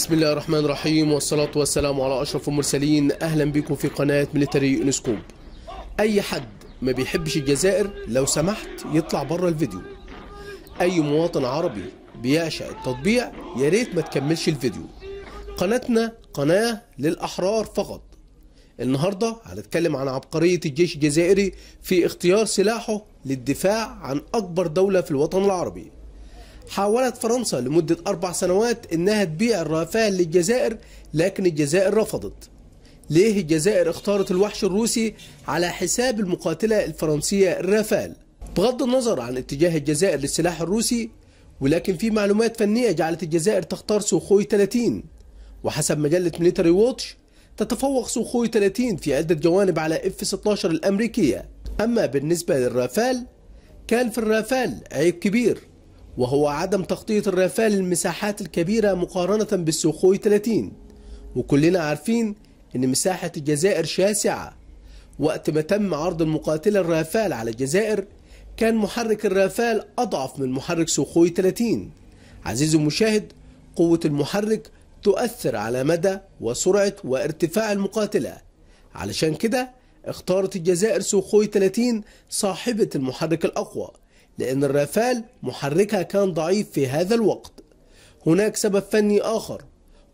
بسم الله الرحمن الرحيم والصلاة والسلام على أشرف المرسلين أهلا بكم في قناة ميليتري نسكوب أي حد ما بيحبش الجزائر لو سمحت يطلع بره الفيديو أي مواطن عربي بيعشق التطبيع يا ريت ما تكملش الفيديو قناتنا قناة للأحرار فقط النهاردة هنتكلم عن عبقرية الجيش الجزائري في اختيار سلاحه للدفاع عن أكبر دولة في الوطن العربي حاولت فرنسا لمدة أربع سنوات إنها تبيع الرافال للجزائر لكن الجزائر رفضت ليه الجزائر اختارت الوحش الروسي على حساب المقاتلة الفرنسية الرافال بغض النظر عن اتجاه الجزائر للسلاح الروسي ولكن في معلومات فنية جعلت الجزائر تختار سوخوي 30 وحسب مجلة ميليتري ووتش تتفوق سوخوي 30 في عدة جوانب على اف 16 الأمريكية أما بالنسبة للرافال كان في الرافال عيب كبير وهو عدم تغطية الرافال للمساحات الكبيرة مقارنة بالسوخوي 30 وكلنا عارفين ان مساحة الجزائر شاسعة وقت ما تم عرض المقاتلة الرافال على الجزائر كان محرك الرافال أضعف من محرك سوخوي 30 عزيزي المشاهد قوة المحرك تؤثر على مدى وسرعة وارتفاع المقاتلة علشان كده اختارت الجزائر سوخوي 30 صاحبة المحرك الأقوى لأن الرافال محركها كان ضعيف في هذا الوقت هناك سبب فني آخر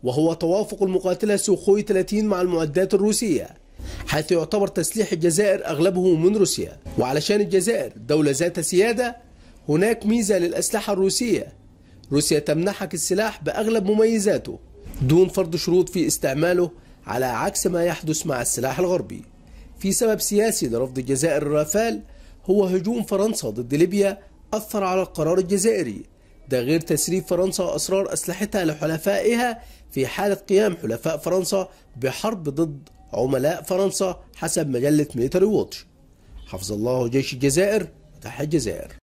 وهو توافق المقاتلة سوخوي 30 مع المعدات الروسية حيث يعتبر تسليح الجزائر أغلبه من روسيا وعلشان الجزائر دولة ذات سيادة هناك ميزة للأسلحة الروسية روسيا تمنحك السلاح بأغلب مميزاته دون فرض شروط في استعماله على عكس ما يحدث مع السلاح الغربي في سبب سياسي لرفض الجزائر الرافال هو هجوم فرنسا ضد ليبيا أثر على القرار الجزائري ده غير تسريب فرنسا أسرار أسلحتها لحلفائها في حالة قيام حلفاء فرنسا بحرب ضد عملاء فرنسا حسب مجلة ميتر ووتش حفظ الله جيش الجزائر فتح الجزائر